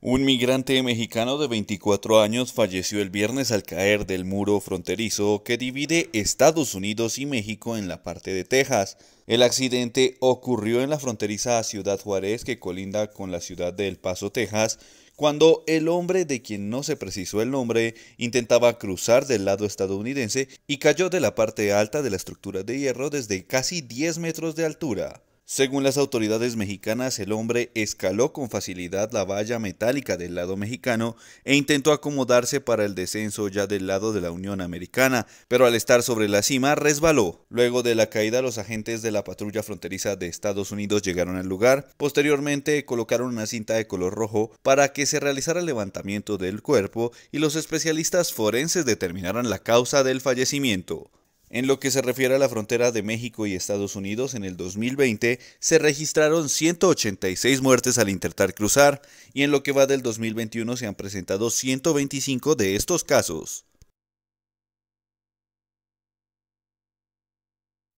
Un migrante mexicano de 24 años falleció el viernes al caer del muro fronterizo que divide Estados Unidos y México en la parte de Texas. El accidente ocurrió en la fronteriza Ciudad Juárez que colinda con la ciudad de El Paso, Texas, cuando el hombre de quien no se precisó el nombre intentaba cruzar del lado estadounidense y cayó de la parte alta de la estructura de hierro desde casi 10 metros de altura. Según las autoridades mexicanas, el hombre escaló con facilidad la valla metálica del lado mexicano e intentó acomodarse para el descenso ya del lado de la Unión Americana, pero al estar sobre la cima resbaló. Luego de la caída, los agentes de la patrulla fronteriza de Estados Unidos llegaron al lugar. Posteriormente, colocaron una cinta de color rojo para que se realizara el levantamiento del cuerpo y los especialistas forenses determinaran la causa del fallecimiento. En lo que se refiere a la frontera de México y Estados Unidos, en el 2020 se registraron 186 muertes al intentar cruzar y en lo que va del 2021 se han presentado 125 de estos casos.